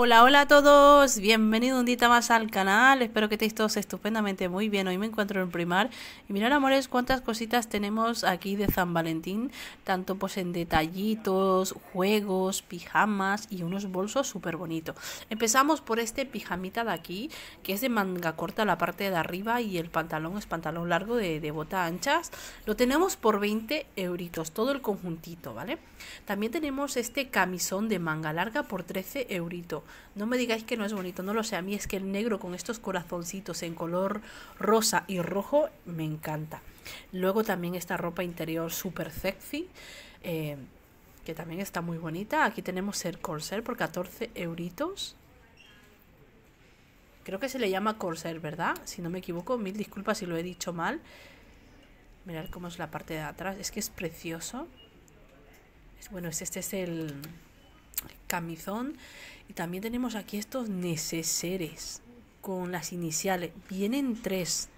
Hola, hola a todos, bienvenido un día más al canal, espero que estéis todos estupendamente muy bien, hoy me encuentro en Primar y mirad amores cuántas cositas tenemos aquí de San Valentín, tanto pues en detallitos, juegos, pijamas y unos bolsos súper bonitos. Empezamos por este pijamita de aquí, que es de manga corta la parte de arriba y el pantalón es pantalón largo de, de bota anchas, lo tenemos por 20 euritos, todo el conjuntito, ¿vale? También tenemos este camisón de manga larga por 13 euritos. No me digáis que no es bonito, no lo sé. A mí es que el negro con estos corazoncitos en color rosa y rojo me encanta. Luego también esta ropa interior super sexy. Eh, que también está muy bonita. Aquí tenemos el corset por 14 euritos. Creo que se le llama corset, ¿verdad? Si no me equivoco, mil disculpas si lo he dicho mal. Mirad cómo es la parte de atrás. Es que es precioso. bueno, este es el... Camizón Y también tenemos aquí estos neceseres con las iniciales. Vienen tres.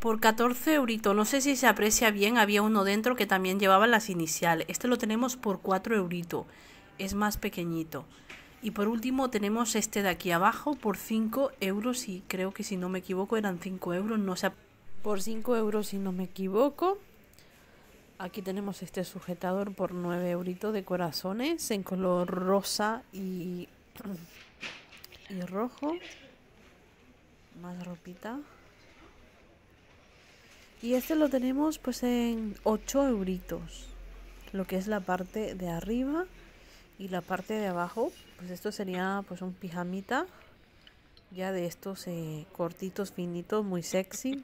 Por 14 euritos. No sé si se aprecia bien. Había uno dentro que también llevaba las iniciales. Este lo tenemos por 4 euritos. Es más pequeñito. Y por último tenemos este de aquí abajo por 5 euros. Y creo que si no me equivoco eran 5 euros. No sé. Por 5 euros si no me equivoco. Aquí tenemos este sujetador por 9 euritos de corazones en color rosa y, rojo. Más ropita. Y este lo tenemos pues en 8 euritos. Lo que es la parte de arriba y la parte de abajo. Pues esto sería pues un pijamita. Ya de estos eh, cortitos, finitos, muy sexy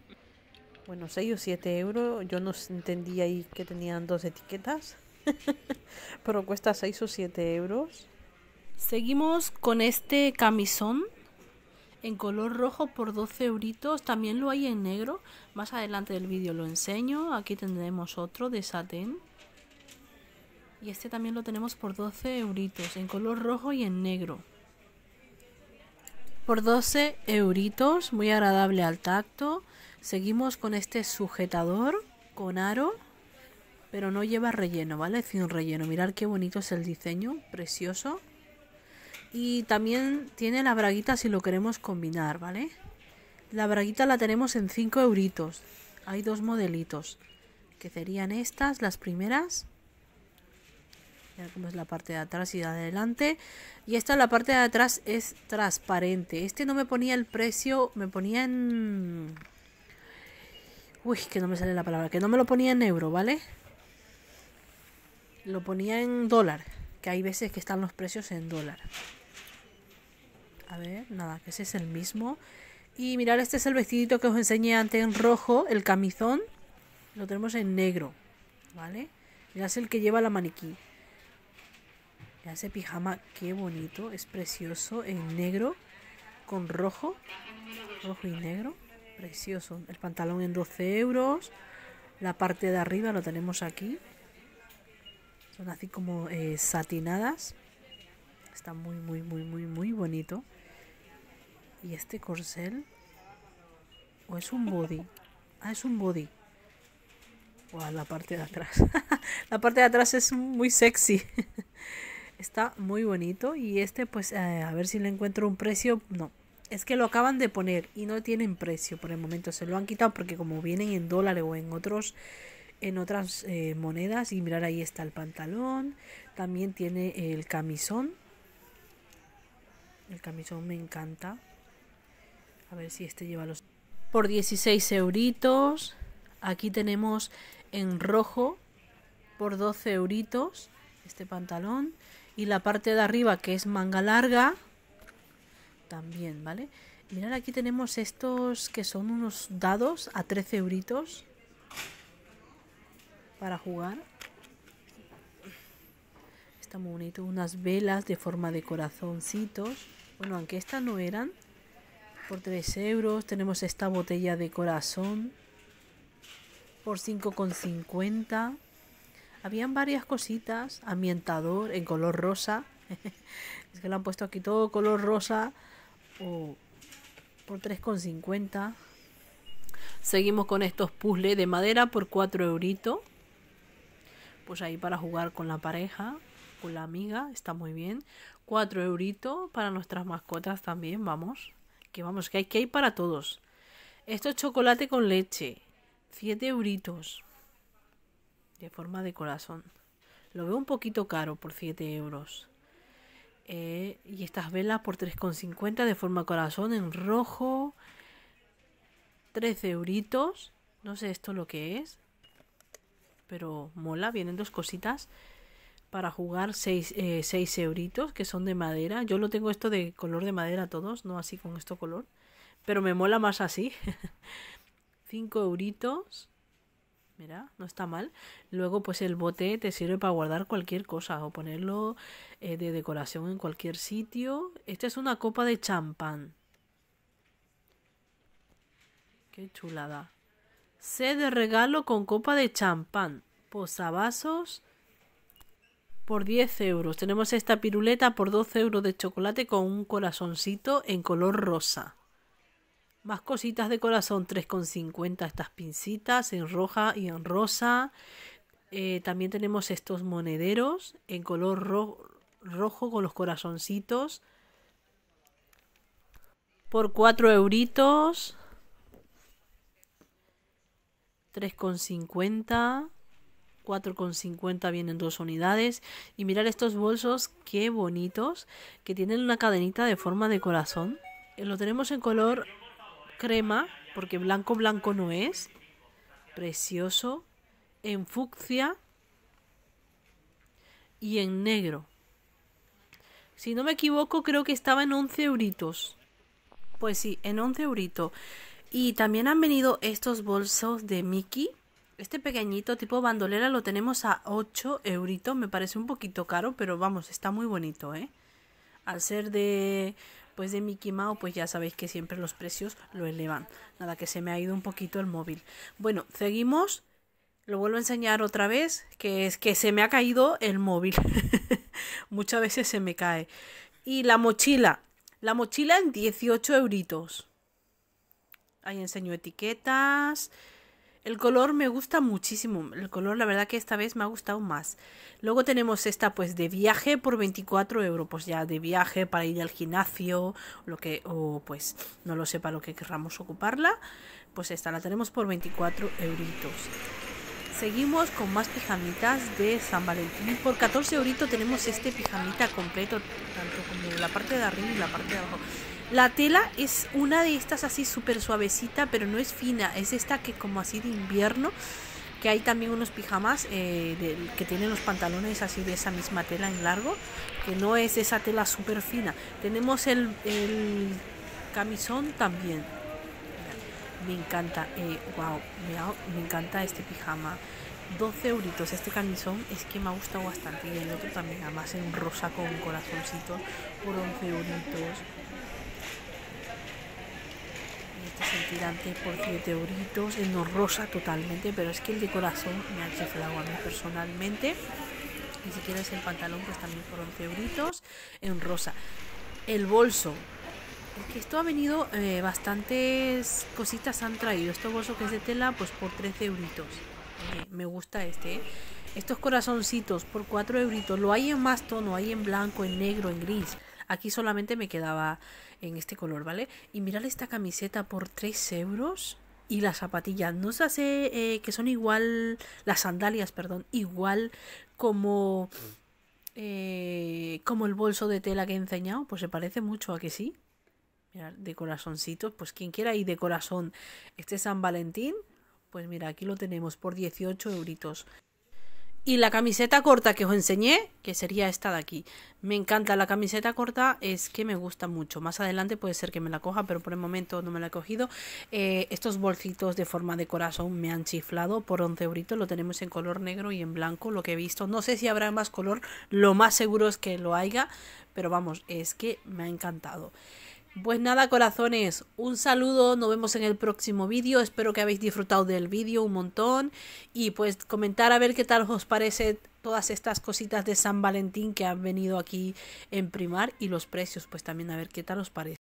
bueno, 6 o 7 euros. Yo no entendía ahí que tenían dos etiquetas, pero cuesta 6 o 7 euros. Seguimos con este camisón en color rojo por 12 euritos. También lo hay en negro. Más adelante del vídeo lo enseño. Aquí tendremos otro de satén. Y este también lo tenemos por 12 euritos, en color rojo y en negro. Por 12 euritos, muy agradable al tacto. Seguimos con este sujetador con aro, pero no lleva relleno, ¿vale? Sin relleno. Mirad qué bonito es el diseño, precioso. Y también tiene la braguita si lo queremos combinar, ¿vale? La braguita la tenemos en 5 euritos. Hay dos modelitos, que serían estas, las primeras. Mirad cómo es la parte de atrás y de adelante. Y esta, la parte de atrás, es transparente. Este no me ponía el precio, me ponía en Uy, que no me sale la palabra. Que no me lo ponía en euro, ¿vale? Lo ponía en dólar. Que hay veces que están los precios en dólar. A ver, nada, que ese es el mismo. Y mirar, este es el vestidito que os enseñé antes en rojo. El camizón lo tenemos en negro, ¿vale? Mirad, es el que lleva la maniquí. Mirad ese pijama, qué bonito, es precioso, en negro con rojo. Rojo y negro precioso. El pantalón en 12 euros. La parte de arriba lo tenemos aquí. Son así como eh, satinadas. Está muy, muy, muy, muy, muy bonito. Y este corcel. ¿O es un body? Ah, es un body. a la parte de atrás. la parte de atrás es muy sexy. Está muy bonito. Y este, pues, eh, a ver si le encuentro un precio. No, es que lo acaban de poner y no tienen precio por el momento. Se lo han quitado porque como vienen en dólares o en otros en otras eh, monedas y mirar ahí está el pantalón. También tiene el camisón. El camisón me encanta. A ver si este lleva los... Por 16 euritos. Aquí tenemos en rojo por 12 euritos este pantalón. Y la parte de arriba que es manga larga también, ¿vale? Mirad, aquí tenemos estos que son unos dados a 13 euritos para jugar. Está muy bonito. Unas velas de forma de corazoncitos. Bueno, aunque estas no eran. Por 3 euros. Tenemos esta botella de corazón. Por 5,50. Habían varias cositas. Ambientador en color rosa. es que lo han puesto aquí todo color rosa o por 3,50. Seguimos con estos puzzles de madera por 4 euritos. Pues ahí para jugar con la pareja, con la amiga, está muy bien. 4 euritos para nuestras mascotas también, vamos. Que vamos, que hay, que hay para todos. Esto es chocolate con leche. 7 euritos. De forma de corazón. Lo veo un poquito caro por 7 euros. Eh, y estas velas por 3,50 de forma corazón en rojo. 13 euritos. No sé esto lo que es. Pero mola. Vienen dos cositas para jugar 6, eh, euritos que son de madera. Yo lo tengo esto de color de madera todos, no así con esto color. Pero me mola más así. 5 euritos no está mal. Luego, pues el bote te sirve para guardar cualquier cosa o ponerlo eh, de decoración en cualquier sitio. Esta es una copa de champán. Qué chulada. Sé de regalo con copa de champán. Posavasos por 10 euros. Tenemos esta piruleta por 12 euros de chocolate con un corazoncito en color rosa. Más cositas de corazón, 3,50 estas pincitas en roja y en rosa. Eh, también tenemos estos monederos en color rojo con los corazoncitos. Por 4 euritos. 3,50. 4,50 vienen dos unidades. Y mirar estos bolsos, qué bonitos, que tienen una cadenita de forma de corazón. Eh, lo tenemos en color crema, porque blanco blanco no es. Precioso. En fucsia. Y en negro. Si no me equivoco, creo que estaba en 11 euritos. Pues sí, en 11 euritos. Y también han venido estos bolsos de Mickey. Este pequeñito tipo bandolera lo tenemos a 8 euritos. Me parece un poquito caro, pero vamos, está muy bonito, ¿eh? Al ser de pues de Mickey Mouse, pues ya sabéis que siempre los precios lo elevan. Nada, que se me ha ido un poquito el móvil. Bueno, seguimos. Lo vuelvo a enseñar otra vez, que es que se me ha caído el móvil. Muchas veces se me cae. Y la mochila. La mochila en 18 euritos. Ahí enseño etiquetas. El color me gusta muchísimo. El color, la verdad que esta vez me ha gustado más. Luego tenemos esta, pues, de viaje por 24 euros. Pues ya de viaje para ir al gimnasio. Lo que, o pues, no lo sé para lo que querramos ocuparla. Pues esta la tenemos por 24 euritos. Seguimos con más pijamitas de San Valentín. Por 14 euritos tenemos este pijamita completo, tanto como la parte de arriba y la parte de abajo. La tela es una de estas así súper suavecita, pero no es fina. Es esta que como así de invierno, que hay también unos pijamas eh, que tienen los pantalones así de esa misma tela en largo, que no es esa tela súper fina. Tenemos el, camisón también. Me encanta, wow, eh, me, encanta este pijama. 12 euritos este camisón es que me ha gustado bastante y el otro también además en rosa con un corazoncito por 11 euritos este es tirante por 7 euritos, en rosa totalmente, pero es que el de corazón me ha chiflado a mí personalmente. ni siquiera es el pantalón, pues también por 11 euritos, en rosa. El bolso, porque esto ha venido eh, bastantes cositas han traído. Este bolso que es de tela, pues por 13 euritos. me gusta este, ¿eh? Estos corazoncitos por 4 euritos. Lo hay en más tono, hay en blanco, en negro, en gris. Aquí solamente me quedaba en este color, ¿vale? Y mirar esta camiseta por 3 euros y las zapatillas. No sé hace eh, que son igual, las sandalias, perdón, igual como, eh, como el bolso de tela que he enseñado. Pues se parece mucho a que sí. Mirad, de corazoncitos, pues quien quiera ir de corazón este San Valentín, pues mira, aquí lo tenemos por 18 euritos. Y la camiseta corta que os enseñé, que sería esta de aquí. Me encanta la camiseta corta, es que me gusta mucho. Más adelante puede ser que me la coja, pero por el momento no me la he cogido. Eh, estos bolsitos de forma de corazón me han chiflado por 11 euros, Lo tenemos en color negro y en blanco, lo que he visto. No sé si habrá más color, lo más seguro es que lo haya, pero vamos, es que me ha encantado. Pues nada corazones, un saludo, nos vemos en el próximo vídeo, espero que habéis disfrutado del vídeo un montón y pues comentar a ver qué tal os parece todas estas cositas de San Valentín que han venido aquí en primar y los precios pues también a ver qué tal os parece.